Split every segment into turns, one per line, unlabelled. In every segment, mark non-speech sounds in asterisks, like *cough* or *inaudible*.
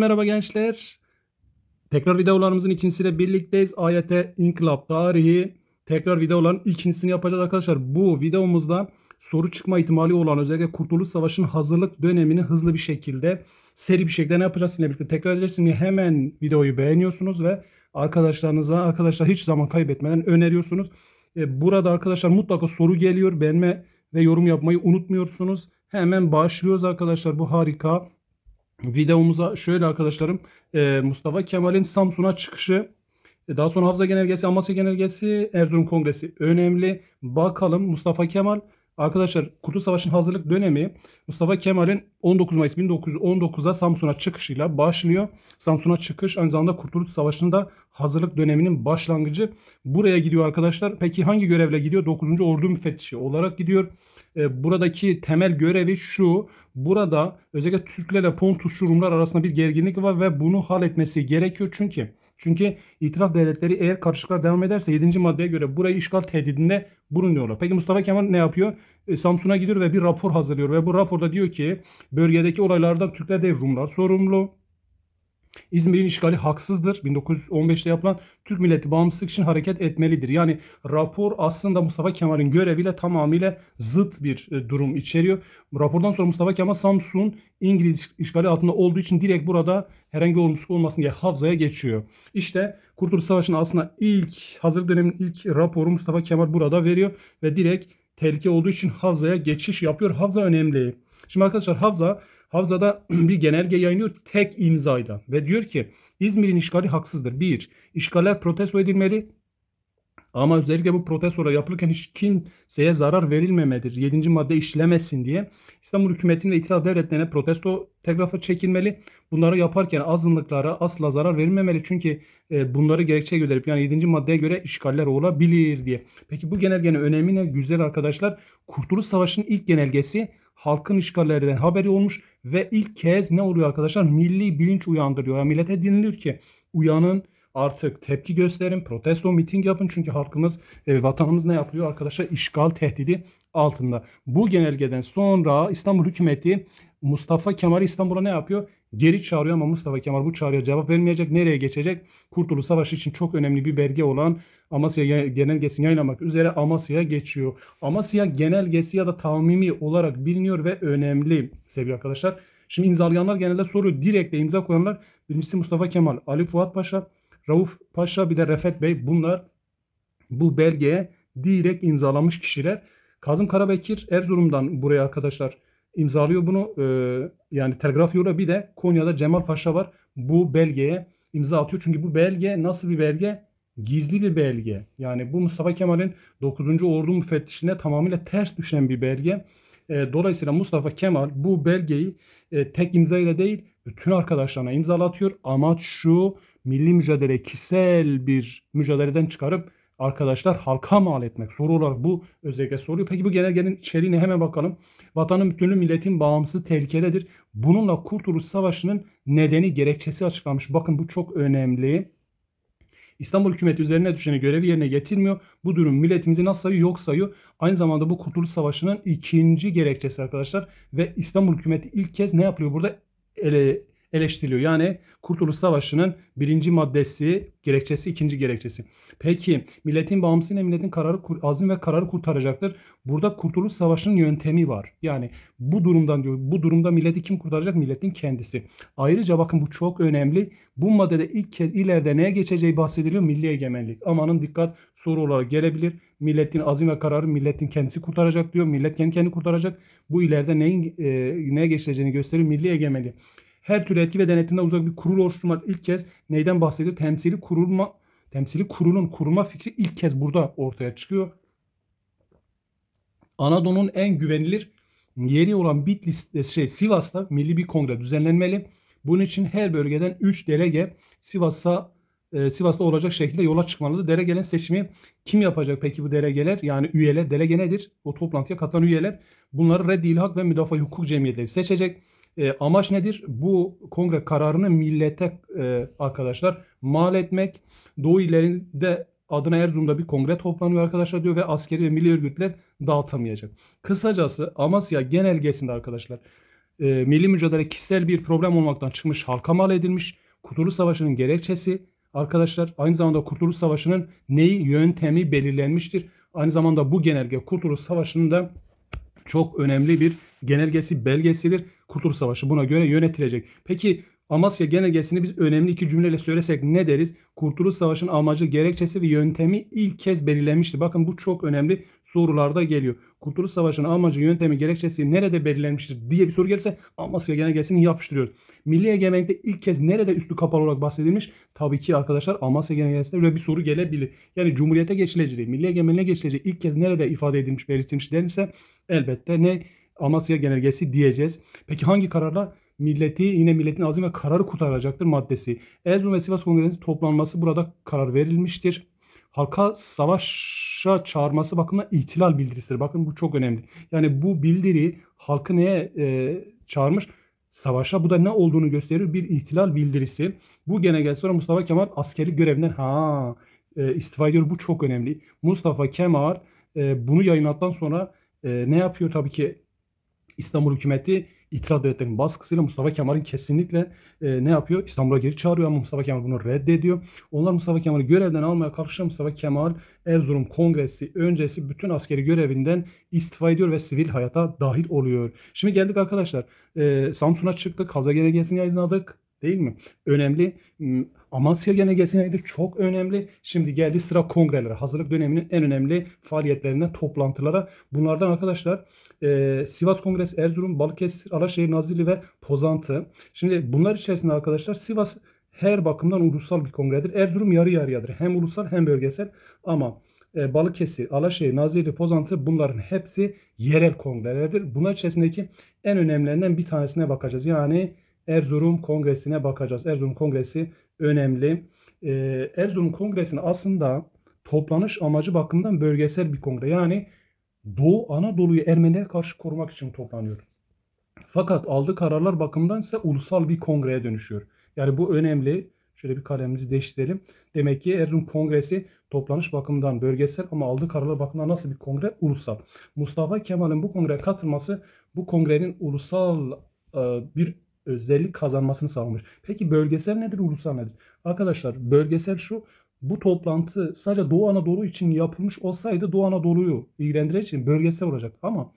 Merhaba gençler. Tekrar videolarımızın ikincisiyle birlikteyiz. AYT İnkılap Tarihi tekrar videoların ikincisini yapacağız arkadaşlar. Bu videomuzda soru çıkma ihtimali olan özellikle Kurtuluş Savaşı'nın hazırlık dönemini hızlı bir şekilde seri bir şekilde ne yapacağız sizinle birlikte tekrar edeceğiz. Şimdi hemen videoyu beğeniyorsunuz ve arkadaşlarınıza arkadaşlar hiç zaman kaybetmeden öneriyorsunuz. E, burada arkadaşlar mutlaka soru geliyor. Beğenme ve yorum yapmayı unutmuyorsunuz. Hemen başlıyoruz arkadaşlar bu harika videomuza şöyle arkadaşlarım e, Mustafa Kemal'in Samsun'a çıkışı e, daha sonra Hafıza Genelgesi, Amasya Genelgesi, Erzurum Kongresi önemli. Bakalım Mustafa Kemal Arkadaşlar Kurtuluş Savaşı'nın hazırlık dönemi Mustafa Kemal'in 19 Mayıs 1919'a Samsun'a çıkışıyla başlıyor. Samsun'a çıkış aynı zamanda Kurtuluş Savaşı'nın da hazırlık döneminin başlangıcı. Buraya gidiyor arkadaşlar. Peki hangi görevle gidiyor? 9. Ordu Müfettişi olarak gidiyor. E, buradaki temel görevi şu. Burada özellikle Türklerle Pontus Şurumlar arasında bir gerginlik var ve bunu halletmesi gerekiyor çünkü. Çünkü itiraf devletleri eğer karışıklar devam ederse 7. maddeye göre burayı işgal tehdidinde bulunuyorlar. Peki Mustafa Kemal ne yapıyor? E, Samsun'a gidiyor ve bir rapor hazırlıyor ve bu raporda diyor ki bölgedeki olaylardan Türkler değil Rumlar sorumlu. İzmir'in işgali haksızdır. 1915'te yapılan Türk milleti bağımsızlık için hareket etmelidir. Yani rapor aslında Mustafa Kemal'in göreviyle tamamıyla zıt bir e, durum içeriyor. Rapordan sonra Mustafa Kemal Samsun İngiliz işgali altında olduğu için direkt burada herhangi olumsuzluk olmasın diye Havza'ya geçiyor. İşte Kurtuluş Savaşı'nın aslında ilk hazır dönemin ilk raporu Mustafa Kemal burada veriyor ve direkt tehlike olduğu için Havza'ya geçiş yapıyor. Havza önemli. Şimdi arkadaşlar Havza Havza'da *clears throat* bir genelge yayınlıyor tek imzayla ve diyor ki İzmir'in işgali haksızdır. Bir, işgaller protesto edilmeli ama özellikle bu protestolar yapılırken hiç kimseye zarar verilmemedir. Yedinci madde işlemesin diye İstanbul hükümetinin ve itilaf devletlerine protesto telgrafa çekilmeli. Bunları yaparken azınlıklara asla zarar verilmemeli. Çünkü e, bunları gerekçe gösterip yani yedinci maddeye göre işgaller olabilir diye. Peki bu genelgenin önemi ne? Güzel arkadaşlar Kurtuluş Savaşı'nın ilk genelgesi halkın işgallerden haberi olmuş ve ilk kez ne oluyor arkadaşlar? Milli bilinç uyandırıyor. Yani millete dinliyor ki uyanın artık tepki gösterin, protesto, miting yapın. Çünkü halkımız, e, vatanımız ne yapıyor arkadaşlar? İşgal tehdidi altında. Bu genelgeden sonra İstanbul hükümeti Mustafa Kemal İstanbul'a ne yapıyor? Geri çağırıyor ama Mustafa Kemal bu çağrıya cevap vermeyecek. Nereye geçecek? Kurtuluş Savaşı için çok önemli bir belge olan Amasya Genelgesi'ni yayınlamak üzere Amasya'ya geçiyor. Amasya Genelgesi ya da tamimi olarak biliniyor ve önemli sevgili arkadaşlar. Şimdi imzalayanlar genelde soruyor. Direkt imza koyanlar birincisi Mustafa Kemal, Ali Fuat Paşa, Rauf Paşa bir de Refet Bey bunlar bu belgeye direkt imzalamış kişiler. Kazım Karabekir Erzurum'dan buraya arkadaşlar imzalıyor bunu. Ee, yani telgraf yolu bir de Konya'da Cemal Paşa var. Bu belgeye imza atıyor. Çünkü bu belge nasıl bir belge? Gizli bir belge. Yani bu Mustafa Kemal'in 9. Ordu müfettişine tamamıyla ters düşen bir belge. Ee, dolayısıyla Mustafa Kemal bu belgeyi e, tek imza ile değil bütün arkadaşlarına imzalatıyor. Amaç şu milli mücadele kişisel bir mücadeleden çıkarıp arkadaşlar halka mal etmek soru olarak bu özellikle soruyor. Peki bu genelgenin içeriğine hemen bakalım. Vatanın bütünlüğü milletin bağımsız tehlikededir. Bununla Kurtuluş Savaşı'nın nedeni gerekçesi açıklanmış. Bakın bu çok önemli. İstanbul hükümeti üzerine düşeni görevi yerine getirmiyor. Bu durum milletimizi nasıl sayıyor yok sayıyor. Aynı zamanda bu Kurtuluş Savaşı'nın ikinci gerekçesi arkadaşlar. Ve İstanbul hükümeti ilk kez ne yapıyor burada? Ele, eleştiriliyor. Yani Kurtuluş Savaşı'nın birinci maddesi, gerekçesi, ikinci gerekçesi. Peki milletin bağımsızlığı milletin kararı azim ve kararı kurtaracaktır. Burada Kurtuluş Savaşı'nın yöntemi var. Yani bu durumdan diyor bu durumda milleti kim kurtaracak? Milletin kendisi. Ayrıca bakın bu çok önemli. Bu maddede ilk kez ileride neye geçeceği bahsediliyor? Milli egemenlik. Amanın dikkat soru olarak gelebilir. Milletin azim ve kararı milletin kendisi kurtaracak diyor. Millet kendi kendini kurtaracak. Bu ileride neyin e, neye geçeceğini gösteriyor. Milli egemenlik her türlü etki ve denetimden uzak bir kurul oluşturmak ilk kez neyden bahsediyor? Temsili kurulma temsili kurunun kurma fikri ilk kez burada ortaya çıkıyor. Anadolu'nun en güvenilir yeri olan Bitlis, e, şey, Sivas'ta milli bir kongre düzenlenmeli. Bunun için her bölgeden 3 delege Sivas'a e, Sivas'ta olacak şekilde yola çıkmalıdır. Delegenin seçimi kim yapacak peki bu delegeler? Yani üyeler, delege nedir? O toplantıya katılan üyeler bunları reddi ilhak ve müdafaa hukuk cemiyetleri seçecek. E, amaç nedir? Bu kongre kararını millete e, arkadaşlar mal etmek. Doğu illerinde Adına Erzurum'da bir kongre toplanıyor arkadaşlar diyor ve askeri ve milli örgütler dağıtamayacak. Kısacası Amasya genelgesinde arkadaşlar e, milli mücadele kişisel bir problem olmaktan çıkmış halka mal edilmiş. Kurtuluş Savaşı'nın gerekçesi arkadaşlar aynı zamanda Kurtuluş Savaşı'nın neyi yöntemi belirlenmiştir. Aynı zamanda bu genelge Kurtuluş Savaşı'nın da çok önemli bir genelgesi belgesidir. Kurtuluş Savaşı buna göre yönetilecek. Peki Amasya Genelgesi'ni biz önemli iki cümleyle söylesek ne deriz? Kurtuluş Savaşı'nın amacı, gerekçesi ve yöntemi ilk kez belirlenmişti. Bakın bu çok önemli sorularda geliyor. Kurtuluş Savaşı'nın amacı, yöntemi, gerekçesi nerede belirlenmiştir diye bir soru gelirse Amasya Genelgesi'ni yapıştırıyoruz. Milli egemenlikte ilk kez nerede üstü kapalı olarak bahsedilmiş? Tabii ki arkadaşlar Amasya Genelgesi'nde böyle bir soru gelebilir. Yani Cumhuriyete geçileceği, Milli Egemenliğe geçileceği ilk kez nerede ifade edilmiş, belirtilmiş denirse elbette ne Amasya Genelgesi diyeceğiz. Peki hangi kararla? milleti yine milletin azim ve kararı kurtaracaktır maddesi. Erzurum ve Sivas Kongresi'nin toplanması burada karar verilmiştir. Halka savaşa çağırması bakımından ihtilal bildirisidir. Bakın bu çok önemli. Yani bu bildiri halkı neye e, çağırmış? Savaşa bu da ne olduğunu gösterir bir ihtilal bildirisi. Bu gene gel sonra Mustafa Kemal askeri görevinden ha e, istifa ediyor. Bu çok önemli. Mustafa Kemal e, bunu yayınlattan sonra e, ne yapıyor tabii ki İstanbul hükümeti İtilaf Devletleri'nin baskısıyla Mustafa Kemal'in kesinlikle e, ne yapıyor? İstanbul'a geri çağırıyor ama Mustafa Kemal bunu reddediyor. Onlar Mustafa Kemal'i görevden almaya kalkışıyor. Mustafa Kemal Erzurum Kongresi öncesi bütün askeri görevinden istifa ediyor ve sivil hayata dahil oluyor. Şimdi geldik arkadaşlar. E, Samsun'a çıktık. Hazagene gezini yayınladık değil mi? Önemli. Hmm, Amasya Genelgesi'ne de çok önemli. Şimdi geldi sıra kongrelere. Hazırlık döneminin en önemli faaliyetlerine toplantılara. Bunlardan arkadaşlar e, Sivas Kongresi, Erzurum, Balıkesir, Alaşehir, Nazilli ve Pozantı. Şimdi bunlar içerisinde arkadaşlar Sivas her bakımdan ulusal bir kongredir. Erzurum yarı yarıyadır. Hem ulusal hem bölgesel ama e, Balıkesir, Alaşehir, Nazilli, Pozantı bunların hepsi yerel kongrelerdir. Bunlar içerisindeki en önemlilerinden bir tanesine bakacağız. Yani Erzurum Kongresi'ne bakacağız. Erzurum Kongresi önemli. Ee, Erzurum Kongresi'nin aslında toplanış amacı bakımından bölgesel bir kongre. Yani Doğu Anadolu'yu Ermenilere karşı korumak için toplanıyor. Fakat aldığı kararlar bakımından ise ulusal bir kongreye dönüşüyor. Yani bu önemli. Şöyle bir kalemimizi değiştirelim. Demek ki Erzurum Kongresi toplanış bakımından bölgesel ama aldığı kararlar bakımından nasıl bir kongre? Ulusal. Mustafa Kemal'in bu kongreye katılması bu kongrenin ulusal e, bir özellik kazanmasını sağlamış. Peki bölgesel nedir, ulusal nedir? Arkadaşlar bölgesel şu, bu toplantı sadece Doğu Anadolu için yapılmış olsaydı Doğu Anadolu'yu ilgilendiren için bölgesel olacak. Ama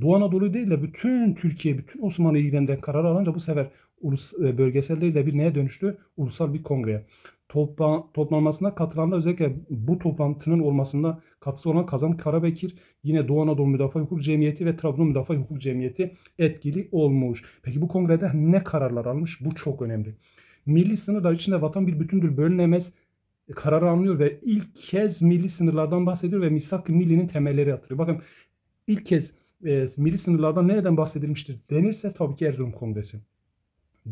Doğu Anadolu değil de bütün Türkiye, bütün Osmanlı ilgilendiren karar alınca bu sefer ulus, e, bölgesel değil de bir neye dönüştü? Ulusal bir kongreye topla, toplanmasına katılanlar özellikle bu toplantının olmasında katısı olan Kazan Karabekir yine Doğu Anadolu Müdafaa Hukuk Cemiyeti ve Trabzon Müdafaa Hukuk Cemiyeti etkili olmuş. Peki bu kongrede ne kararlar almış? Bu çok önemli. Milli sınırlar içinde vatan bir bütündür bölünemez e, kararı anlıyor ve ilk kez milli sınırlardan bahsediyor ve misak millinin temelleri atıyor. Bakın ilk kez e, milli sınırlardan nereden bahsedilmiştir denirse tabii ki Erzurum Kongresi.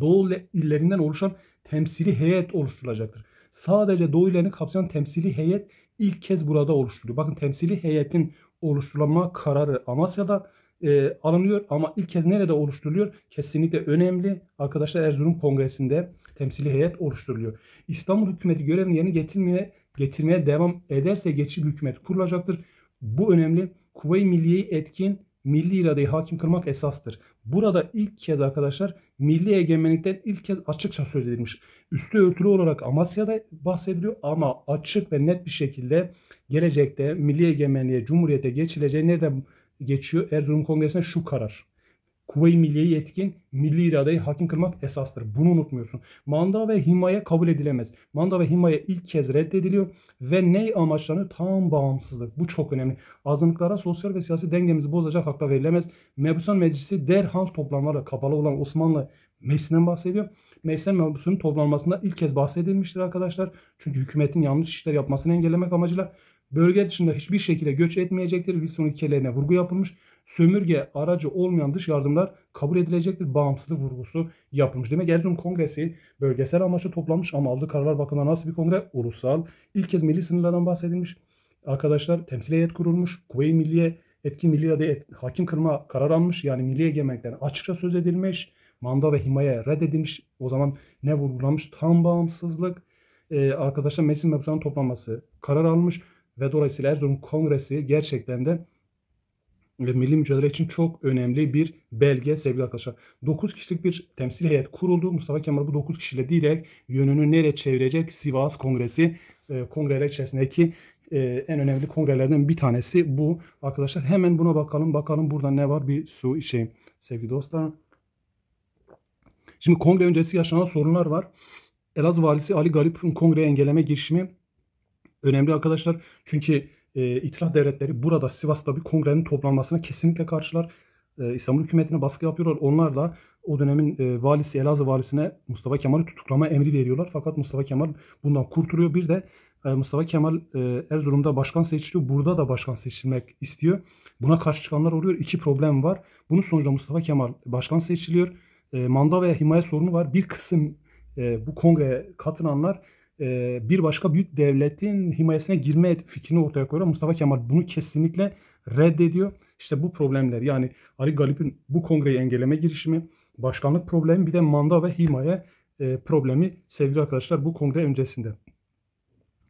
Doğu illerinden oluşan temsili heyet oluşturulacaktır sadece Doğu ilerini kapsayan temsili heyet ilk kez burada oluşturuyor. Bakın temsili heyetin oluşturulma kararı Amasya'da e, alınıyor ama ilk kez nerede oluşturuluyor? Kesinlikle önemli. Arkadaşlar Erzurum Kongresi'nde temsili heyet oluşturuluyor. İstanbul hükümeti görevini yerine getirmeye, getirmeye devam ederse geçici bir hükümet kurulacaktır. Bu önemli. Kuvve-i Milliye'yi etkin milli iradeyi hakim kırmak esastır. Burada ilk kez arkadaşlar milli egemenlikten ilk kez açıkça söz edilmiş. Üstü örtülü olarak Amasya'da bahsediliyor ama açık ve net bir şekilde gelecekte milli egemenliğe, cumhuriyete geçileceği nereden geçiyor? Erzurum Kongresi'ne şu karar kuvve-i milliyeyi etkin, milli iradeyi hakim kılmak esastır. Bunu unutmuyorsun. Manda ve himaye kabul edilemez. Manda ve himaye ilk kez reddediliyor ve ney amaçlarını tam bağımsızlık. Bu çok önemli. Azınlıklara sosyal ve siyasi dengemizi bozacak hakla verilemez. Mebusan Meclisi derhal toplanmalı, kapalı olan Osmanlı meclisinden bahsediyor. Meclisten mebusunun toplanmasında ilk kez bahsedilmiştir arkadaşlar. Çünkü hükümetin yanlış işler yapmasını engellemek amacıyla bölge dışında hiçbir şekilde göç etmeyecektir. Wilson ilkelerine vurgu yapılmış sömürge aracı olmayan dış yardımlar kabul edilecektir bağımsızlık vurgusu yapılmış. Demek Erzurum Kongresi bölgesel amaçlı toplanmış ama aldığı kararlar bakımından nasıl bir kongre? Ulusal. İlk kez milli sınırlardan bahsedilmiş. Arkadaşlar temsil heyet kurulmuş. Kuvayi Milliye etki milli adayı et, hakim kılma karar almış. Yani milli egemenlikten açıkça söz edilmiş. Manda ve himaye reddedilmiş. O zaman ne vurgulanmış? Tam bağımsızlık. Ee, arkadaşlar meclis mebzanın toplanması karar almış ve dolayısıyla Erzurum Kongresi gerçekten de ve milli mücadele için çok önemli bir belge sevgili arkadaşlar. 9 kişilik bir temsil heyet kuruldu. Mustafa Kemal bu 9 kişiyle direkt yönünü nereye çevirecek? Sivas Kongresi, e, kongreler içerisindeki e, en önemli kongrelerden bir tanesi bu. Arkadaşlar hemen buna bakalım. Bakalım burada ne var? Bir su içeyim sevgili dostlar. Şimdi kongre öncesi yaşanan sorunlar var. Elazığ valisi Ali Galip'in kongre engelleme girişimi önemli arkadaşlar. Çünkü e, İtilaf Devletleri burada Sivas'ta bir kongrenin toplanmasına kesinlikle karşılar. E, İstanbul hükümetine baskı yapıyorlar. Onlar da o dönemin e, valisi Elazığ valisine Mustafa Kemal'i tutuklama emri veriyorlar. Fakat Mustafa Kemal bundan kurtuluyor. Bir de e, Mustafa Kemal e, Erzurum'da başkan seçiliyor. Burada da başkan seçilmek istiyor. Buna karşı çıkanlar oluyor. İki problem var. Bunun sonucunda Mustafa Kemal başkan seçiliyor. E, manda veya himaye sorunu var. Bir kısım e, bu kongreye katılanlar e, bir başka büyük devletin himayesine girme fikrini ortaya koyuyor. Mustafa Kemal bunu kesinlikle reddediyor. İşte bu problemler yani Ali Galip'in bu kongreyi engelleme girişimi, başkanlık problemi bir de manda ve himaye e, problemi sevgili arkadaşlar bu kongre öncesinde.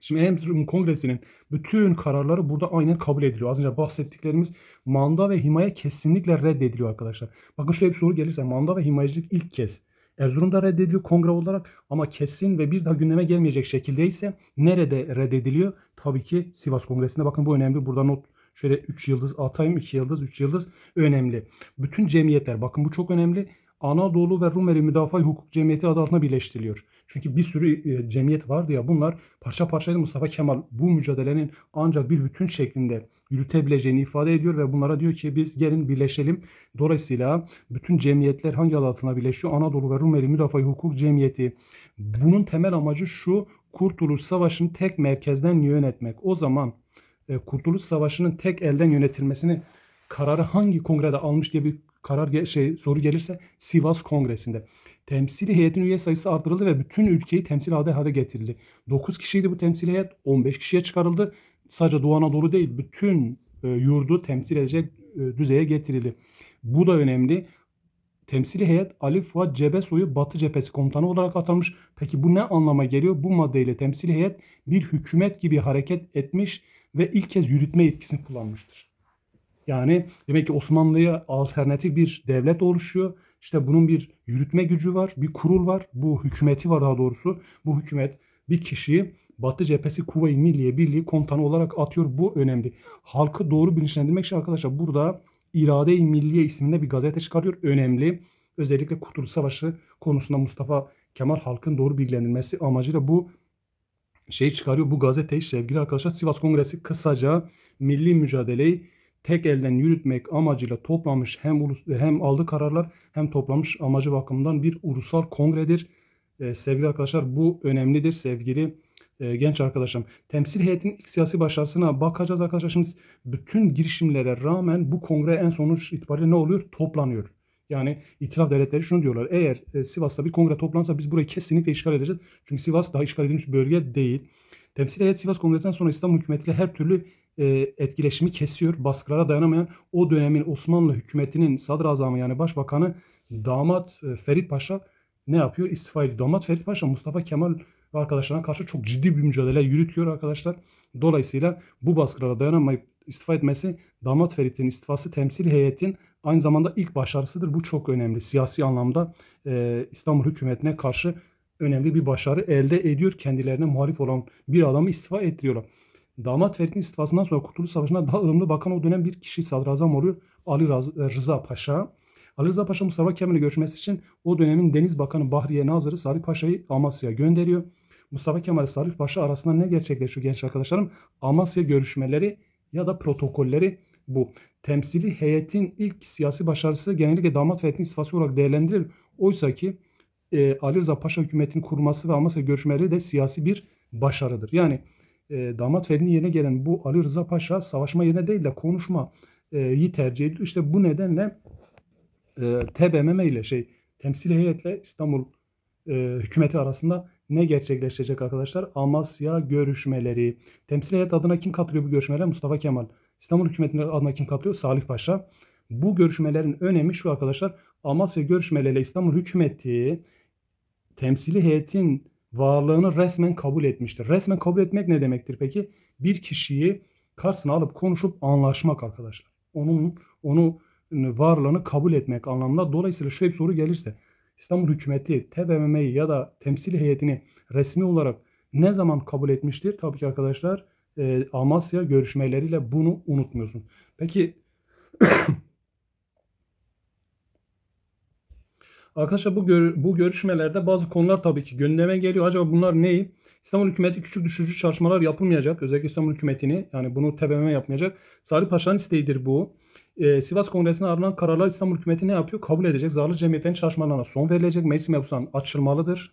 Şimdi Erzurum Kongresi'nin bütün kararları burada aynen kabul ediliyor. Az önce bahsettiklerimiz manda ve himaye kesinlikle reddediliyor arkadaşlar. Bakın şöyle bir soru gelirse manda ve himayecilik ilk kez Erzurum'da reddediliyor kongre olarak ama kesin ve bir daha gündeme gelmeyecek şekilde ise nerede reddediliyor? Tabii ki Sivas Kongresi'nde. Bakın bu önemli. Burada not şöyle 3 yıldız atayım. 2 yıldız, 3 yıldız önemli. Bütün cemiyetler bakın bu çok önemli. Anadolu ve Rumeli Müdafaa Hukuk Cemiyeti adı altına birleştiriliyor. Çünkü bir sürü e, cemiyet vardı ya bunlar parça parçaydı Mustafa Kemal bu mücadelenin ancak bir bütün şeklinde yürütebileceğini ifade ediyor ve bunlara diyor ki biz gelin birleşelim. Dolayısıyla bütün cemiyetler hangi adı altına birleşiyor? Anadolu ve Rumeli Müdafaa Hukuk Cemiyeti. Bunun temel amacı şu Kurtuluş Savaşı'nı tek merkezden yönetmek. O zaman e, Kurtuluş Savaşı'nın tek elden yönetilmesini kararı hangi kongrede almış diye bir karar şey soru gelirse Sivas Kongresi'nde. Temsili heyetin üye sayısı artırıldı ve bütün ülkeyi temsil aday hale getirildi. 9 kişiydi bu temsil heyet, 15 kişiye çıkarıldı. Sadece Doğu Anadolu değil, bütün e, yurdu temsil edecek e, düzeye getirildi. Bu da önemli. Temsili heyet Ali Fuat Cebesoy'u Batı Cephesi Komutanı olarak atanmış. Peki bu ne anlama geliyor? Bu maddeyle temsili heyet bir hükümet gibi hareket etmiş ve ilk kez yürütme yetkisini kullanmıştır. Yani demek ki Osmanlı'ya alternatif bir devlet oluşuyor işte bunun bir yürütme gücü var, bir kurul var. Bu hükümeti var daha doğrusu. Bu hükümet bir kişiyi Batı cephesi kuvve Milliye Birliği komutanı olarak atıyor. Bu önemli. Halkı doğru bilinçlendirmek için arkadaşlar burada İrade-i Milliye isminde bir gazete çıkarıyor. Önemli. Özellikle Kurtuluş Savaşı konusunda Mustafa Kemal halkın doğru bilgilendirmesi amacıyla bu şey çıkarıyor. Bu gazete sevgili arkadaşlar Sivas Kongresi kısaca milli mücadeleyi tek elden yürütmek amacıyla toplamış hem ulus, hem aldığı kararlar hem toplamış amacı bakımından bir ulusal kongredir. Ee, sevgili arkadaşlar bu önemlidir sevgili e, genç arkadaşım. Temsil heyetinin ilk siyasi başarısına bakacağız arkadaşlar. Şimdi bütün girişimlere rağmen bu kongre en sonuç itibariyle ne oluyor? Toplanıyor. Yani itiraf devletleri şunu diyorlar. Eğer e, Sivas'ta bir kongre toplansa biz burayı kesinlikle işgal edeceğiz. Çünkü Sivas daha işgal edilmiş bir bölge değil. Temsil heyet Sivas Kongresi'nden sonra İstanbul hükümetiyle her türlü e, etkileşimi kesiyor. Baskılara dayanamayan o dönemin Osmanlı hükümetinin sadrazamı yani başbakanı damat e, Ferit Paşa ne yapıyor? İstifa ediyor. Damat Ferit Paşa Mustafa Kemal ve arkadaşlarına karşı çok ciddi bir mücadele yürütüyor arkadaşlar. Dolayısıyla bu baskılara dayanamayıp istifa etmesi damat Ferit'in istifası temsil heyetin aynı zamanda ilk başarısıdır. Bu çok önemli. Siyasi anlamda e, İstanbul hükümetine karşı önemli bir başarı elde ediyor. Kendilerine muhalif olan bir adamı istifa ettiriyorlar. Damat Ferit'in istifasından sonra Kurtuluş Savaşı'na daha ılımlı bakan o dönem bir kişi sadrazam oluyor. Ali e, Rıza Paşa. Ali Rıza Paşa Mustafa Kemal'le görüşmesi için o dönemin Deniz Bakanı Bahriye Nazırı Salih Paşa'yı Amasya'ya gönderiyor. Mustafa Kemal ile Salih Paşa arasında ne gerçekleşiyor genç arkadaşlarım? Amasya görüşmeleri ya da protokolleri bu. Temsili heyetin ilk siyasi başarısı genellikle damat Ferit'in istifası olarak değerlendirilir. Oysa ki e, Ali Rıza Paşa hükümetinin kurması ve Amasya görüşmeleri de siyasi bir başarıdır. Yani e, damat Fed'in yerine gelen bu Ali Rıza Paşa savaşma yerine değil de konuşma konuşmayı e, tercih ediyor. İşte bu nedenle e, TBMM ile şey temsil heyetle İstanbul e, hükümeti arasında ne gerçekleşecek arkadaşlar? Amasya görüşmeleri. Temsil heyet adına kim katılıyor bu görüşmelere? Mustafa Kemal. İstanbul hükümetine adına kim katılıyor? Salih Paşa. Bu görüşmelerin önemi şu arkadaşlar. Amasya görüşmeleriyle İstanbul hükümeti temsili heyetin varlığını resmen kabul etmiştir. Resmen kabul etmek ne demektir peki? Bir kişiyi karşısına alıp konuşup anlaşmak arkadaşlar. Onun onu varlığını kabul etmek anlamında. Dolayısıyla şöyle bir soru gelirse İstanbul hükümeti TBMM'yi ya da temsil heyetini resmi olarak ne zaman kabul etmiştir? Tabii ki arkadaşlar e, Amasya görüşmeleriyle bunu unutmuyorsun. Peki Arkadaşlar bu, gör, bu görüşmelerde bazı konular tabii ki gündeme geliyor. Acaba bunlar neyi? İstanbul hükümeti küçük düşürücü çalışmalar yapılmayacak. Özellikle İstanbul hükümetini yani bunu TBMM yapmayacak. Salih Paşa'nın isteğidir bu. Ee, Sivas Kongresi'ne alınan kararlar İstanbul hükümeti ne yapıyor? Kabul edecek. Zarlı cemiyetlerin çalışmalarına son verilecek. Meclis mebusan açılmalıdır.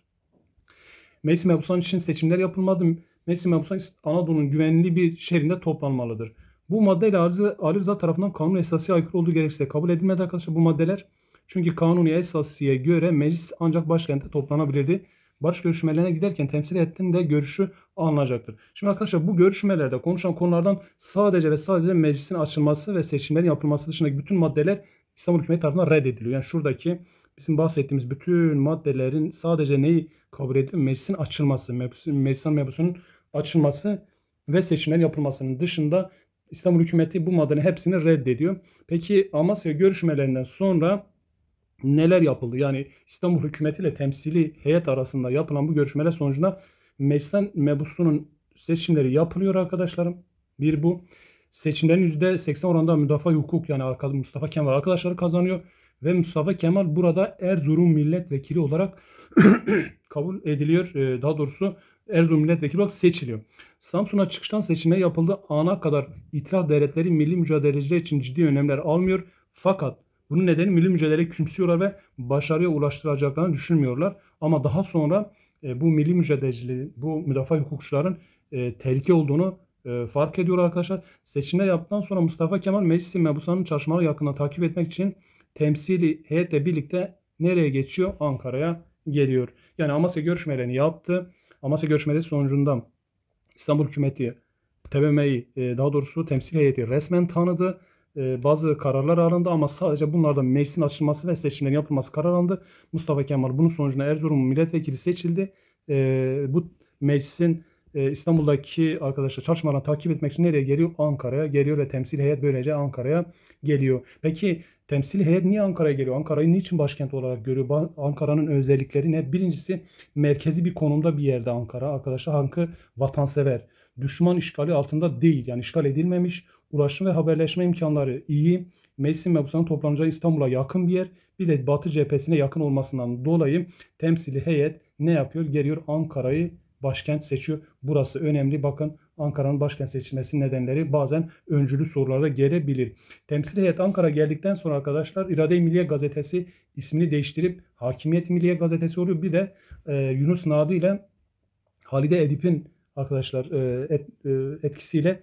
Meclis mebusan için seçimler yapılmadı. Meclis mebusan Anadolu'nun güvenli bir şehrinde toplanmalıdır. Bu maddeyle Ali Rıza tarafından kanun esası aykırı olduğu gerekçesiyle kabul edilmedi arkadaşlar. Bu maddeler çünkü kanuni esasiye göre meclis ancak başkente toplanabilirdi. Barış görüşmelerine giderken temsil ettiğin de görüşü alınacaktır. Şimdi arkadaşlar bu görüşmelerde konuşan konulardan sadece ve sadece meclisin açılması ve seçimlerin yapılması dışındaki bütün maddeler İstanbul hükümeti tarafından reddediliyor. Yani şuradaki bizim bahsettiğimiz bütün maddelerin sadece neyi kabul ediliyor? Meclisin açılması, meclisin mebusunun açılması ve seçimlerin yapılmasının dışında İstanbul hükümeti bu maddenin hepsini reddediyor. Peki Amasya görüşmelerinden sonra neler yapıldı? Yani İstanbul hükümeti ile temsili heyet arasında yapılan bu görüşmeler sonucunda meclisten mebusunun seçimleri yapılıyor arkadaşlarım. Bir bu. Seçimlerin %80 oranında müdafaa hukuk yani Mustafa Kemal arkadaşları kazanıyor. Ve Mustafa Kemal burada Erzurum milletvekili olarak *clears throat* kabul ediliyor. Ee, daha doğrusu Erzurum milletvekili olarak seçiliyor. Samsun'a çıkıştan seçime yapıldığı ana kadar itiraf devletleri milli mücadeleciler için ciddi önemler almıyor. Fakat bunun nedeni milli mücadeleyi küçümsüyorlar ve başarıya ulaştıracaklarını düşünmüyorlar. Ama daha sonra e, bu milli mücadeleciliğin, bu müdafaa hukukçuların e, tehlike olduğunu e, fark ediyor arkadaşlar. Seçimler yaptıktan sonra Mustafa Kemal meclisi mebusanın çalışmaları yakından takip etmek için temsili heyetle birlikte nereye geçiyor? Ankara'ya geliyor. Yani Amasya görüşmelerini yaptı. Amasya görüşmeleri sonucunda İstanbul hükümeti TBMM'yi e, daha doğrusu temsil heyeti resmen tanıdı ee, bazı kararlar alındı ama sadece bunlardan meclisin açılması ve seçimlerin yapılması karar alındı. Mustafa Kemal bunun sonucunda Erzurum milletvekili seçildi. Ee, bu meclisin e, İstanbul'daki arkadaşlar çalışmalarını takip etmek için nereye geliyor? Ankara'ya geliyor ve temsil heyet böylece Ankara'ya geliyor. Peki temsil heyet niye Ankara'ya geliyor? Ankara'yı niçin başkent olarak görüyor? Ankara'nın özellikleri ne? Birincisi merkezi bir konumda bir yerde Ankara. Arkadaşlar halkı vatansever. Düşman işgali altında değil. Yani işgal edilmemiş ulaşım ve haberleşme imkanları iyi. Meclisin mebusunun toplanacağı İstanbul'a yakın bir yer. Bir de Batı cephesine yakın olmasından dolayı temsili heyet ne yapıyor? Geliyor Ankara'yı başkent seçiyor. Burası önemli. Bakın Ankara'nın başkent seçilmesi nedenleri bazen öncülü sorularda gelebilir. Temsil heyet Ankara geldikten sonra arkadaşlar İrade Milliye Gazetesi ismini değiştirip Hakimiyet Milliye Gazetesi oluyor. Bir de e, Yunus Nadi ile Halide Edip'in arkadaşlar e, et, e, etkisiyle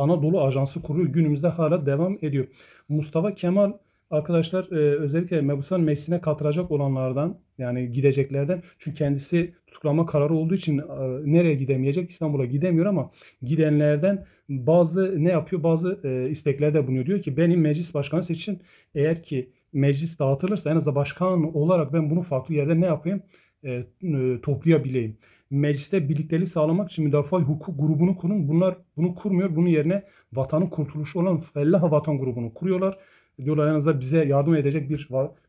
Anadolu Ajansı kuruyor. Günümüzde hala devam ediyor. Mustafa Kemal arkadaşlar e, özellikle Mebusan meclisine katılacak olanlardan yani gideceklerden çünkü kendisi tutuklama kararı olduğu için e, nereye gidemeyecek İstanbul'a gidemiyor ama gidenlerden bazı ne yapıyor bazı e, isteklerde bulunuyor. Diyor ki benim meclis başkanı seçin eğer ki meclis dağıtılırsa en azından başkan olarak ben bunu farklı yerde ne yapayım e, e, toplayabileyim mecliste birlikteliği sağlamak için müdafaa hukuk grubunu kurun. Bunlar bunu kurmuyor. Bunun yerine vatanın kurtuluşu olan Fellaha Vatan grubunu kuruyorlar. Diyorlar en azından bize yardım edecek bir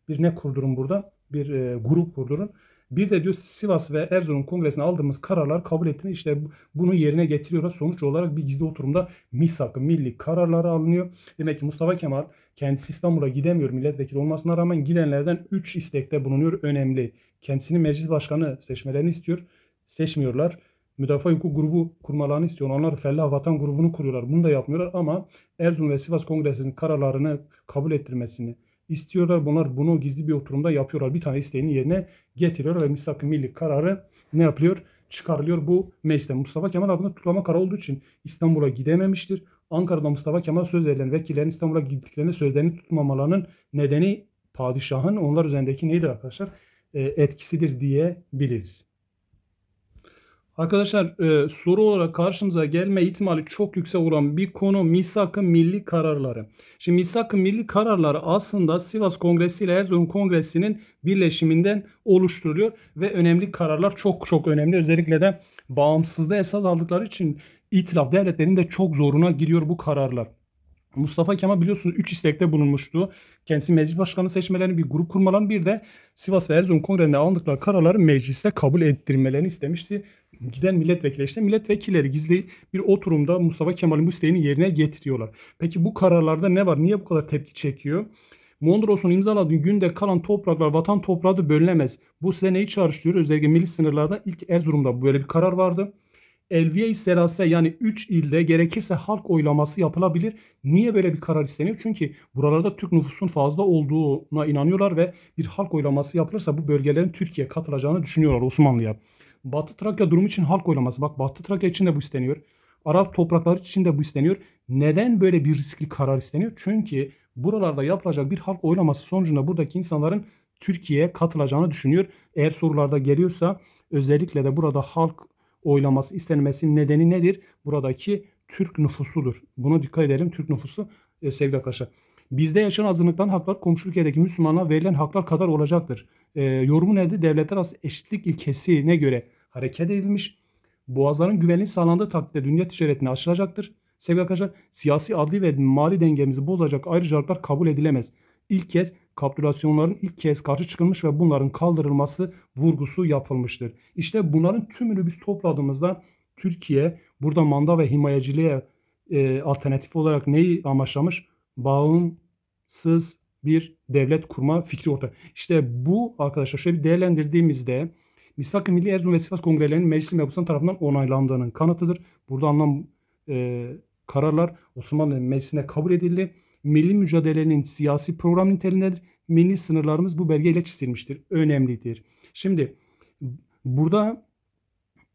bir ne kurdurun burada? Bir e, grup kurdurun. Bir de diyor Sivas ve Erzurum Kongresi'ne aldığımız kararlar kabul ettiğini işte bunu yerine getiriyorlar. Sonuç olarak bir gizli oturumda misak, milli kararları alınıyor. Demek ki Mustafa Kemal kendisi İstanbul'a gidemiyor milletvekili olmasına rağmen gidenlerden 3 istekte bulunuyor. Önemli. Kendisini meclis başkanı seçmelerini istiyor seçmiyorlar. Müdafaa hukuk grubu kurmalarını istiyorlar. Onlar Fellah Vatan grubunu kuruyorlar. Bunu da yapmıyorlar ama Erzurum ve Sivas Kongresi'nin kararlarını kabul ettirmesini istiyorlar. Bunlar bunu gizli bir oturumda yapıyorlar. Bir tane isteğini yerine getiriyorlar ve misak milli kararı ne yapıyor? Çıkarılıyor bu meclisten. Mustafa Kemal adına tutuklama kararı olduğu için İstanbul'a gidememiştir. Ankara'da Mustafa Kemal söz verilen vekillerin İstanbul'a gittiklerinde sözlerini tutmamalarının nedeni padişahın onlar üzerindeki neydi arkadaşlar? E, etkisidir diyebiliriz. Arkadaşlar e, soru olarak karşımıza gelme ihtimali çok yüksek olan bir konu misakın milli kararları. Şimdi misakın milli kararları aslında Sivas Kongresi ile Erzurum Kongresi'nin birleşiminden oluşturuluyor ve önemli kararlar çok çok önemli. Özellikle de bağımsızlığı esas aldıkları için itilaf devletlerinin de çok zoruna giriyor bu kararlar. Mustafa Kemal biliyorsunuz 3 istekte bulunmuştu. Kendisi meclis başkanı seçmelerini bir grup kurmalarını bir de Sivas ve Erzurum kongrelerinde alındıkları kararları mecliste kabul ettirmelerini istemişti. Giden milletvekili işte milletvekilleri gizli bir oturumda Mustafa Kemal'in bu isteğini yerine getiriyorlar. Peki bu kararlarda ne var? Niye bu kadar tepki çekiyor? Mondros'un imzaladığı günde kalan topraklar vatan toprağı da bölünemez. Bu size neyi çağrıştırıyor? Özellikle milli sınırlarda ilk Erzurum'da böyle bir karar vardı. Elviye-i yani 3 ilde gerekirse halk oylaması yapılabilir. Niye böyle bir karar isteniyor? Çünkü buralarda Türk nüfusun fazla olduğuna inanıyorlar ve bir halk oylaması yapılırsa bu bölgelerin Türkiye katılacağını düşünüyorlar Osmanlı'ya. Batı Trakya durumu için halk oylaması. Bak Batı Trakya için de bu isteniyor. Arap toprakları için de bu isteniyor. Neden böyle bir riskli karar isteniyor? Çünkü buralarda yapılacak bir halk oylaması sonucunda buradaki insanların Türkiye'ye katılacağını düşünüyor. Eğer sorularda geliyorsa özellikle de burada halk oylaması istenmesinin nedeni nedir? Buradaki Türk nüfusudur. Buna dikkat edelim. Türk nüfusu e, sevgili arkadaşlar. Bizde yaşayan azınlıktan haklar komşu ülkedeki Müslümanlara verilen haklar kadar olacaktır. E, yorumu nedir? Devletler arası eşitlik ilkesine göre hareket edilmiş. Boğazların güvenliği sağlandığı takdirde dünya ticaretine açılacaktır. Sevgili arkadaşlar siyasi, adli ve mali dengemizi bozacak ayrıcalıklar kabul edilemez ilk kez kapitülasyonların ilk kez karşı çıkılmış ve bunların kaldırılması vurgusu yapılmıştır. İşte bunların tümünü biz topladığımızda Türkiye burada manda ve himayeciliğe e, alternatif olarak neyi amaçlamış? Bağımsız bir devlet kurma fikri ortaya. İşte bu arkadaşlar şöyle bir değerlendirdiğimizde Misak-ı Milli Erzurum ve Sivas Kongrelerinin meclis mebusan tarafından onaylandığının kanıtıdır. Burada anlam e, kararlar Osmanlı Meclisi'ne kabul edildi Milli mücadelenin siyasi program niteliğindedir. Milli sınırlarımız bu belgeyle çizilmiştir. Önemlidir. Şimdi burada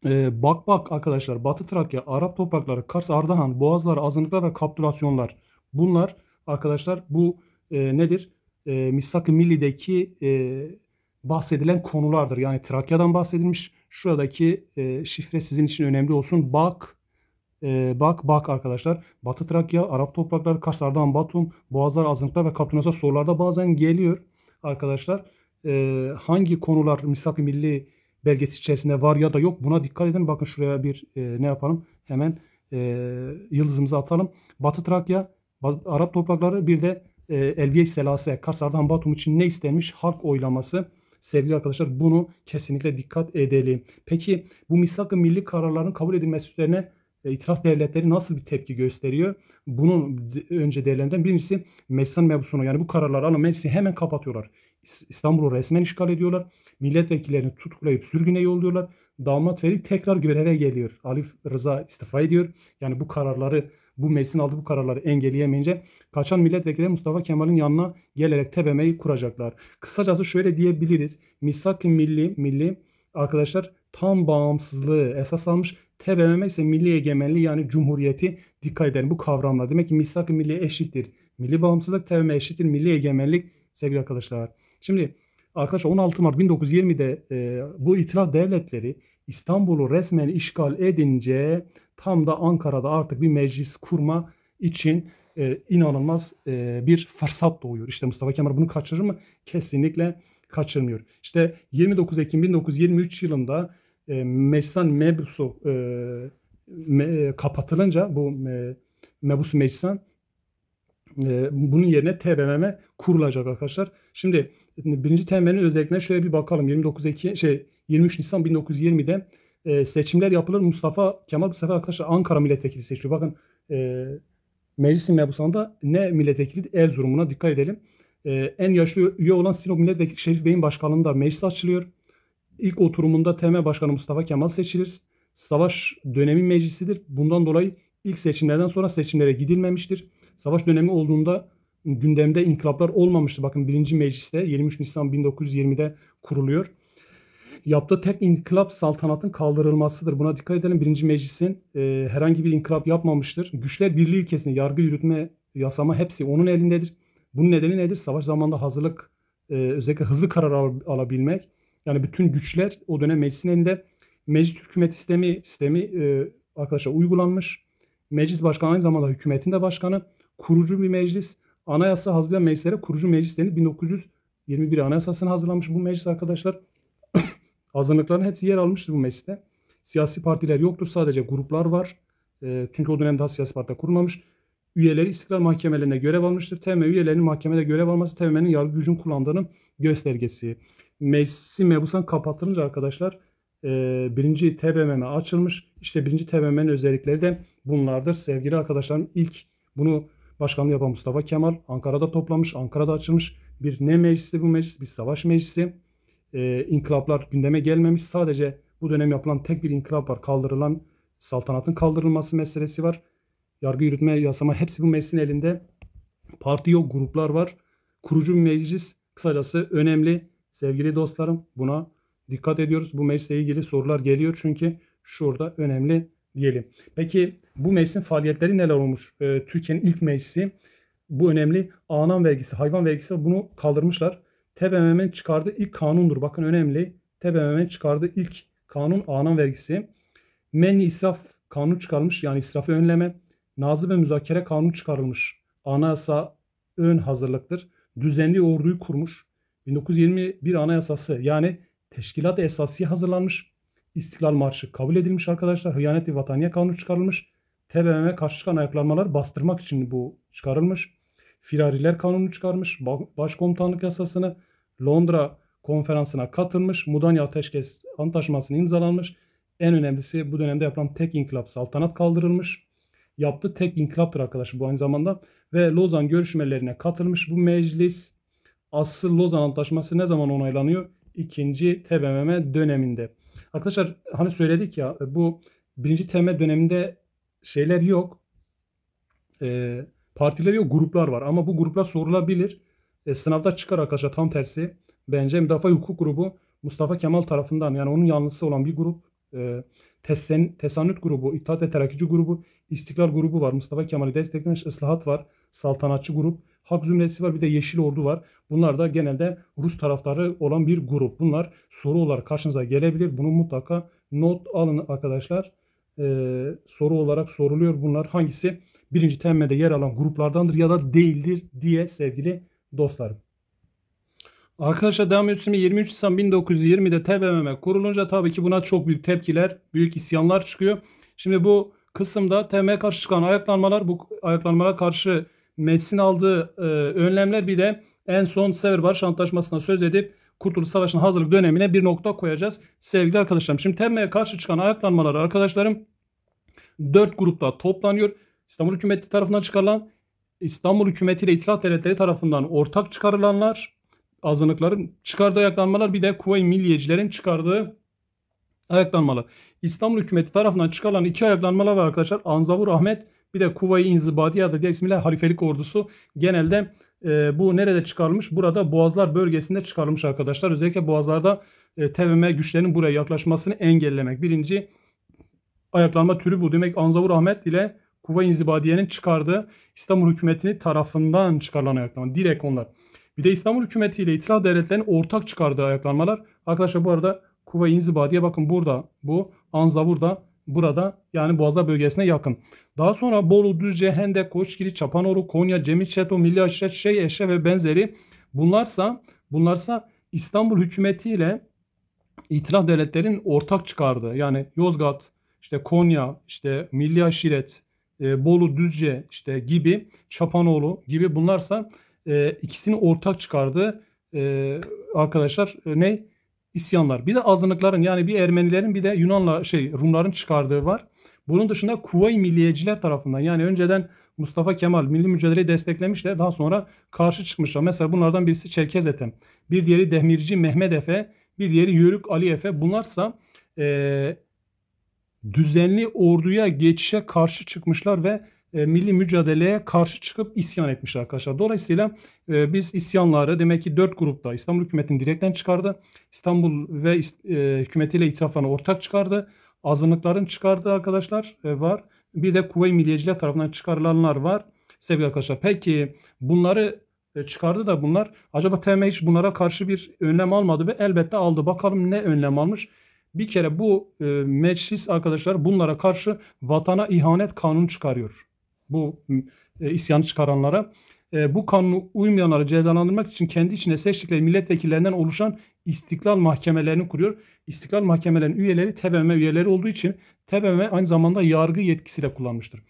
e, bak bak arkadaşlar Batı Trakya, Arap toprakları, Kars, Ardahan, Boğazlar, Azınlıklar ve kapitülasyonlar. Bunlar arkadaşlar bu e, nedir? E, Misak-ı Milli'deki e, bahsedilen konulardır. Yani Trakya'dan bahsedilmiş. Şuradaki e, şifre sizin için önemli olsun. Bak, e, bak bak arkadaşlar. Batı Trakya, Arap toprakları, Kars, Batum, Boğazlar, Azınlıklar ve Kaptanasa sorularda bazen geliyor arkadaşlar. E, hangi konular misak Milli belgesi içerisinde var ya da yok buna dikkat edin. Bakın şuraya bir e, ne yapalım hemen e, yıldızımızı atalım. Batı Trakya, Arap toprakları bir de e, Elviye Selase, Kars, Batum için ne istenmiş? Halk oylaması. Sevgili arkadaşlar bunu kesinlikle dikkat edelim. Peki bu misak milli kararların kabul edilmesi üzerine e, itilaf devletleri nasıl bir tepki gösteriyor? Bunun önce değerlendiren birincisi meclisten mebusunu yani bu kararları alıp meclisi hemen kapatıyorlar. İstanbul'u resmen işgal ediyorlar. Milletvekillerini tutuklayıp sürgüne yolluyorlar. Damat Veli tekrar göreve geliyor. Ali Rıza istifa ediyor. Yani bu kararları bu meclisin aldığı bu kararları engelleyemeyince kaçan milletvekili Mustafa Kemal'in yanına gelerek tebemeyi kuracaklar. Kısacası şöyle diyebiliriz. Misak-ı Milli, Milli arkadaşlar tam bağımsızlığı esas almış TBMM ise milli egemenliği yani cumhuriyeti dikkat edelim bu kavramla. Demek ki misak milli eşittir. Milli bağımsızlık TBMM eşittir. Milli egemenlik sevgili arkadaşlar. Şimdi arkadaş 16 Mart 1920'de e, bu itiraf devletleri İstanbul'u resmen işgal edince tam da Ankara'da artık bir meclis kurma için e, inanılmaz e, bir fırsat doğuyor. İşte Mustafa Kemal bunu kaçırır mı? Kesinlikle kaçırmıyor. İşte 29 Ekim 1923 yılında e, meclisan mebusu e, me, kapatılınca bu e, mebus meclisan e, bunun yerine TBMM kurulacak arkadaşlar. Şimdi e, birinci temelin özelliklerine şöyle bir bakalım. 29 Ekim şey 23 Nisan 1920'de e, seçimler yapılır. Mustafa Kemal bu sefer arkadaşlar Ankara milletvekili seçiyor. Bakın e, meclisin mebusunda ne milletvekili Erzurum'una dikkat edelim. E, en yaşlı üye olan Sinop milletvekili Şerif Bey'in başkanlığında meclis açılıyor. İlk oturumunda TM Başkanı Mustafa Kemal seçilir. Savaş dönemi meclisidir. Bundan dolayı ilk seçimlerden sonra seçimlere gidilmemiştir. Savaş dönemi olduğunda gündemde inkılaplar olmamıştı. Bakın birinci Meclis'te 23 Nisan 1920'de kuruluyor. Yaptığı tek inkılap saltanatın kaldırılmasıdır. Buna dikkat edelim. Birinci Meclis'in e, herhangi bir inkılap yapmamıştır. Güçler birliği ilkesini, yargı yürütme, yasama hepsi onun elindedir. Bunun nedeni nedir? Savaş zamanında hazırlık, e, özellikle hızlı karar al alabilmek yani bütün güçler o dönem meclisin elinde. Meclis hükümet sistemi, sistemi e, arkadaşlar uygulanmış. Meclis başkanı aynı zamanda hükümetin de başkanı. Kurucu bir meclis. Anayasa hazırlayan meclislere kurucu meclis denir. 1921 anayasasını hazırlamış bu meclis arkadaşlar. *coughs* Azınlıkların hepsi yer almıştır bu mecliste. Siyasi partiler yoktur sadece gruplar var. E, çünkü o dönem daha siyasi partiler kurulmamış. Üyeleri istiklal mahkemelerine görev almıştır. TM üyelerinin mahkemede görev alması TM'nin yargı gücünü kullandığının göstergesi meclisi mebusan kapatılınca arkadaşlar e, birinci TBMM açılmış. İşte birinci TBMM'nin özellikleri de bunlardır. Sevgili arkadaşlarım ilk bunu başkanlığı yapan Mustafa Kemal Ankara'da toplamış. Ankara'da açılmış. Bir ne meclisi bu meclis? Bir savaş meclisi. E, inkılaplar gündeme gelmemiş. Sadece bu dönem yapılan tek bir inkılap var. Kaldırılan saltanatın kaldırılması meselesi var. Yargı yürütme, yasama hepsi bu meclisin elinde. Parti yok, gruplar var. Kurucu bir meclis. Kısacası önemli Sevgili dostlarım buna dikkat ediyoruz. Bu mesle ilgili sorular geliyor çünkü şurada önemli diyelim. Peki bu meclisin faaliyetleri neler olmuş? E, Türkiye'nin ilk meclisi bu önemli anam vergisi, hayvan vergisi bunu kaldırmışlar. TBMM'nin çıkardığı ilk kanundur. Bakın önemli. TBMM'nin çıkardığı ilk kanun anam vergisi. Menni israf kanunu çıkarmış, yani israfı önleme. Nazı ve müzakere kanunu çıkarılmış. Anayasa ön hazırlıktır. Düzenli orduyu kurmuş. 1921 Anayasası yani Teşkilat Esasiye hazırlanmış. İstiklal Marşı kabul edilmiş arkadaşlar. Hıyanet Vataniye Kanunu çıkarılmış. TBMM karşı çıkan ayaklanmalar bastırmak için bu çıkarılmış. Firariler Kanunu çıkarmış. Başkomutanlık Yasasını Londra konferansına katılmış. Mudanya Ateşkes Antlaşması'nı imzalanmış. En önemlisi bu dönemde yapılan tek inkılap saltanat kaldırılmış. Yaptı tek inkılaptır arkadaşlar bu aynı zamanda. Ve Lozan görüşmelerine katılmış bu meclis. Asıl Lozan Antlaşması ne zaman onaylanıyor? İkinci TBMM döneminde. Arkadaşlar hani söyledik ya bu birinci TBMM döneminde şeyler yok. E, partiler yok gruplar var ama bu gruplar sorulabilir. E, sınavda çıkar arkadaşlar tam tersi. Bence müdafaa hukuk grubu Mustafa Kemal tarafından yani onun yanlısı olan bir grup e, tesen, tesanüt grubu, İttihat ve Terakkici grubu, İstiklal grubu var. Mustafa Kemal'i desteklemiş ıslahat var. Saltanatçı grup. Halk Zümresi var bir de Yeşil Ordu var. Bunlar da genelde Rus taraftarı olan bir grup. Bunlar soru olarak karşınıza gelebilir. Bunu mutlaka not alın arkadaşlar. Ee, soru olarak soruluyor bunlar. Hangisi birinci temmede yer alan gruplardandır ya da değildir diye sevgili dostlarım. Arkadaşlar devam ediyoruz. 23 Nisan 1920'de TBMM kurulunca tabii ki buna çok büyük tepkiler, büyük isyanlar çıkıyor. Şimdi bu kısımda TM'ye karşı çıkan ayaklanmalar, bu ayaklanmalara karşı meclisin aldığı e, önlemler bir de en son Sever Barış Antlaşması'na söz edip Kurtuluş Savaşı'nın hazırlık dönemine bir nokta koyacağız. Sevgili arkadaşlarım şimdi TEMME'ye karşı çıkan ayaklanmalar arkadaşlarım dört grupta toplanıyor. İstanbul Hükümeti tarafından çıkarılan, İstanbul Hükümeti ile İtilaf Devletleri tarafından ortak çıkarılanlar, azınlıkların çıkardığı ayaklanmalar bir de Kuvay Milliyecilerin çıkardığı ayaklanmalar. İstanbul Hükümeti tarafından çıkarılan iki ayaklanmalar var arkadaşlar. Anzavur Ahmet bir de Kuvayi İnzibati ya da diğer ismiyle halifelik ordusu genelde e, bu nerede çıkarılmış? Burada Boğazlar bölgesinde çıkarılmış arkadaşlar. Özellikle Boğazlarda e, TBMM güçlerinin buraya yaklaşmasını engellemek. Birinci ayaklanma türü bu. Demek Anzavur Ahmet ile Kuvayi İnzibadiye'nin çıkardığı İstanbul hükümetini tarafından çıkarılan ayaklanma. Direkt onlar. Bir de İstanbul hükümeti ile İtilaf Devletleri'nin ortak çıkardığı ayaklanmalar. Arkadaşlar bu arada Kuvayi İnzibadiye bakın burada bu Anzavur'da Burada yani Boğazlar bölgesine yakın. Daha sonra Bolu, Düzce, Hendek, Koçgiri, Çapanoru, Konya, Cemilçeto, Milli Aşiret, Şey, Eşe ve benzeri bunlarsa bunlarsa İstanbul Hükümeti ile itiraf devletlerin ortak çıkardı. yani Yozgat, işte Konya, işte Milli Aşiret, e, Bolu, Düzce işte gibi, Çapanoğlu gibi bunlarsa e, ikisini ortak çıkardı e, arkadaşlar e, ne? isyanlar. Bir de azınlıkların yani bir Ermenilerin bir de Yunanla şey Rumların çıkardığı var. Bunun dışında Kuvay Milliyeciler tarafından yani önceden Mustafa Kemal milli mücadeleyi desteklemişler. Daha sonra karşı çıkmışlar. Mesela bunlardan birisi Çerkez etem, Bir diğeri Demirci Mehmet Efe. Bir diğeri Yörük Ali Efe. Bunlarsa e, düzenli orduya geçişe karşı çıkmışlar ve e, milli mücadeleye karşı çıkıp isyan etmiş arkadaşlar. Dolayısıyla e, biz isyanları demek ki dört grupta İstanbul hükümetini direkten çıkardı. İstanbul ve e, hükümetiyle itiraflarına ortak çıkardı. Azınlıkların çıkardığı arkadaşlar var. Bir de Kuvve Milliyeciler tarafından çıkarılanlar var. Sevgili arkadaşlar peki bunları çıkardı da bunlar acaba TM hiç bunlara karşı bir önlem almadı mı? Elbette aldı. Bakalım ne önlem almış. Bir kere bu e, meclis arkadaşlar bunlara karşı vatana ihanet kanunu çıkarıyor bu e, isyanı çıkaranlara e, bu kanunu uymayanları cezalandırmak için kendi içine seçtikleri milletvekillerinden oluşan istiklal mahkemelerini kuruyor. İstiklal mahkemelerinin üyeleri TBMM üyeleri olduğu için TBMM aynı zamanda yargı yetkisi de kullanmıştır.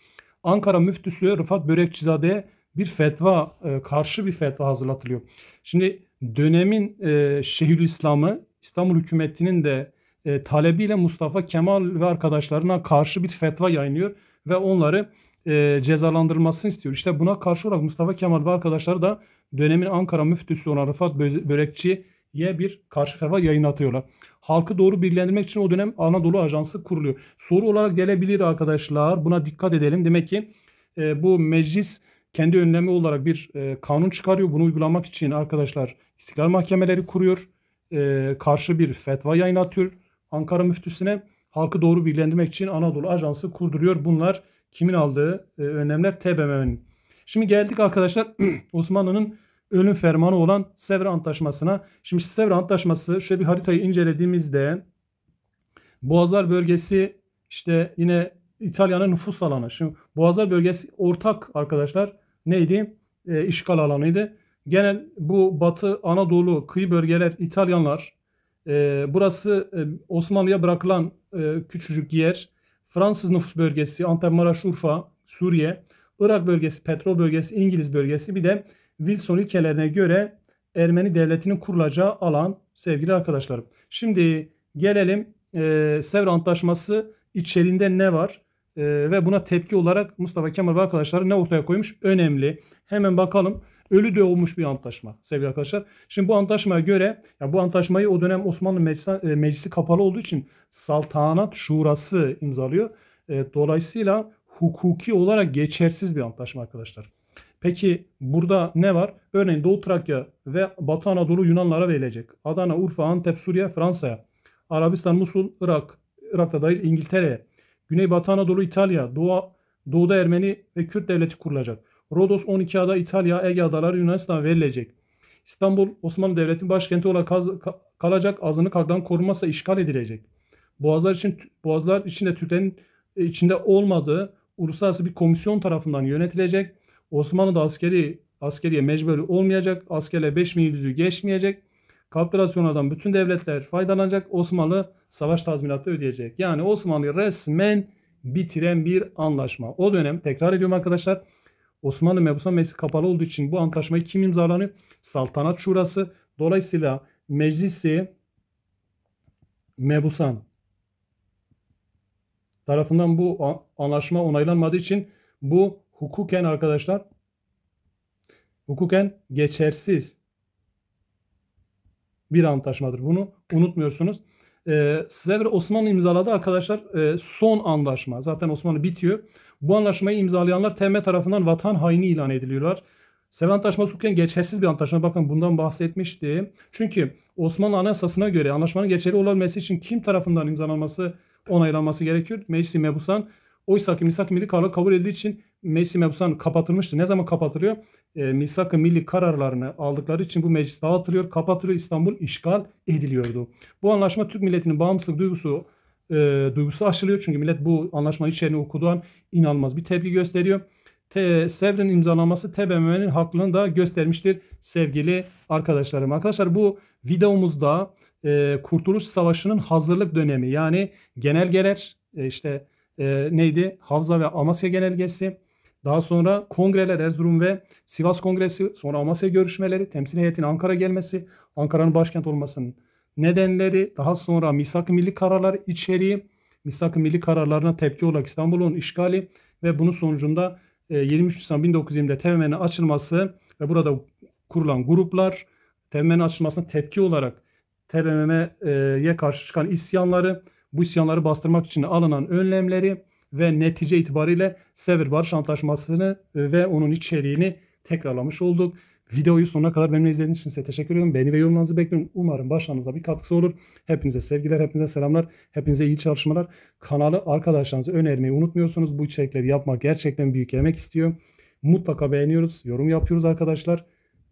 Ankara müftüsü Rıfat Börekçizade'ye bir fetva, e, karşı bir fetva hazırlatılıyor. Şimdi dönemin e, Şeyhülislam'ı İstanbul hükümetinin de e, talebiyle Mustafa Kemal ve arkadaşlarına karşı bir fetva yayınlıyor ve onları e, cezalandırılmasını istiyor. İşte buna karşı olarak Mustafa Kemal ve arkadaşları da dönemin Ankara müftüsü olan Rıfat Börekçi'ye bir karşı ferva yayın atıyorlar. Halkı doğru bilgilendirmek için o dönem Anadolu Ajansı kuruluyor. Soru olarak gelebilir arkadaşlar. Buna dikkat edelim. Demek ki e, bu meclis kendi önlemi olarak bir e, kanun çıkarıyor. Bunu uygulamak için arkadaşlar istiklal mahkemeleri kuruyor. E, karşı bir fetva yayınlatıyor Ankara müftüsüne. Halkı doğru bilgilendirmek için Anadolu Ajansı kurduruyor. Bunlar Kimin aldığı e, önlemler? TBMM'nin. Şimdi geldik arkadaşlar *clears throat* Osmanlı'nın ölüm fermanı olan Sevr Antlaşması'na. Şimdi Sevr Antlaşması şöyle bir haritayı incelediğimizde Boğazlar bölgesi işte yine İtalya'nın nüfus alanı. Şimdi Boğazlar bölgesi ortak arkadaşlar neydi? E, işgal alanıydı. Genel bu Batı Anadolu kıyı bölgeler İtalyanlar. E, burası e, Osmanlı'ya bırakılan e, küçücük yer. Fransız nüfus bölgesi, Antep, Maraş, Urfa, Suriye, Irak bölgesi, petrol bölgesi, İngiliz bölgesi bir de Wilson ülkelerine göre Ermeni devletinin kurulacağı alan sevgili arkadaşlarım. Şimdi gelelim e, Sevr Antlaşması içeriğinde ne var? E, ve buna tepki olarak Mustafa Kemal ve arkadaşları ne ortaya koymuş? Önemli. Hemen bakalım ölü de bir antlaşma sevgili arkadaşlar. Şimdi bu antlaşmaya göre ya bu antlaşmayı o dönem Osmanlı Meclisi, e, meclisi kapalı olduğu için saltanat şurası imzalıyor. E, dolayısıyla hukuki olarak geçersiz bir antlaşma arkadaşlar. Peki burada ne var? Örneğin Doğu Trakya ve Batı Anadolu Yunanlara verilecek. Adana, Urfa, Antep, Suriye, Fransa'ya. Arabistan, Musul, Irak, Irak'ta dahil İngiltere'ye. Güneybatı Anadolu, İtalya, Doğu, Doğu'da Ermeni ve Kürt devleti kurulacak. Rodos 12 ada İtalya, Ege adaları Yunanistan verilecek. İstanbul Osmanlı Devleti'nin başkenti olarak kalacak azınlık haklarını korunmazsa işgal edilecek. Boğazlar için Boğazlar içinde Türklerin e, içinde olmadığı uluslararası bir komisyon tarafından yönetilecek. Osmanlı da askeri askeriye mecburi olmayacak. Askerle 5 milyon geçmeyecek. Kapitülasyonlardan bütün devletler faydalanacak. Osmanlı savaş tazminatı ödeyecek. Yani Osmanlı resmen bitiren bir anlaşma. O dönem tekrar ediyorum arkadaşlar Osmanlı mebusa meclis kapalı olduğu için bu antlaşmayı kim imzalanıyor? Saltanat Şurası. Dolayısıyla meclisi mebusan tarafından bu anlaşma onaylanmadığı için bu hukuken arkadaşlar hukuken geçersiz bir antlaşmadır. Bunu unutmuyorsunuz. Ee, size bir Osmanlı imzaladı arkadaşlar. E, son anlaşma. Zaten Osmanlı bitiyor. Bu anlaşmayı imzalayanlar TM tarafından vatan haini ilan ediliyorlar. Sever Antlaşması hukuken geçersiz bir antlaşma. Bakın bundan bahsetmişti. Çünkü Osmanlı Anayasası'na göre anlaşmanın geçerli olabilmesi için kim tarafından imzalanması, onaylanması gerekiyor? Meclis-i Mebusan. Oysa ki misak Milli kararı kabul edildiği için Meclis-i Mebusan kapatılmıştı. Ne zaman kapatılıyor? E, ee, misak Milli kararlarını aldıkları için bu meclis dağıtılıyor, kapatılıyor. İstanbul işgal ediliyordu. Bu anlaşma Türk milletinin bağımsızlık duygusu e, duygusu aşılıyor. Çünkü millet bu anlaşma içeriğini okuduğun inanılmaz bir tepki gösteriyor. Te, Sevr'in imzalanması TBMM'nin haklılığını da göstermiştir sevgili arkadaşlarım. Arkadaşlar bu videomuzda e, Kurtuluş Savaşı'nın hazırlık dönemi yani genelgeler e, işte e, neydi? Havza ve Amasya genelgesi. Daha sonra kongreler Erzurum ve Sivas Kongresi, sonra Amasya görüşmeleri, temsil heyetinin Ankara gelmesi, Ankara'nın başkent olmasının nedenleri, daha sonra misak milli kararlar içeriği, misak milli kararlarına tepki olarak İstanbul'un işgali ve bunun sonucunda 23 e, Nisan 1920'de TMM'nin açılması ve burada kurulan gruplar TMM'nin açılmasına tepki olarak TBMM'ye karşı çıkan isyanları, bu isyanları bastırmak için alınan önlemleri ve netice itibariyle Sevr Barış Antlaşması'nı e, ve onun içeriğini tekrarlamış olduk. Videoyu sonuna kadar benimle izlediğiniz için size teşekkür ediyorum. Beğeni ve yorumlarınızı bekliyorum. Umarım başlarınıza bir katkısı olur. Hepinize sevgiler, hepinize selamlar, hepinize iyi çalışmalar. Kanalı arkadaşlarınıza önermeyi unutmuyorsunuz. Bu içerikleri yapmak gerçekten büyük emek istiyor. Mutlaka beğeniyoruz, yorum yapıyoruz arkadaşlar.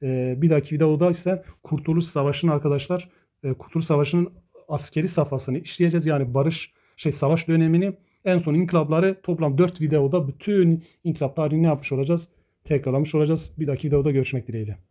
Ee, bir dahaki videoda ise Kurtuluş Savaşı'nın arkadaşlar, e, Kurtuluş Savaşı'nın askeri safhasını işleyeceğiz. Yani barış, şey savaş dönemini en son inkılapları toplam 4 videoda bütün inkılap tarihini yapmış olacağız tekrarlamış olacağız. Bir dahaki videoda görüşmek dileğiyle.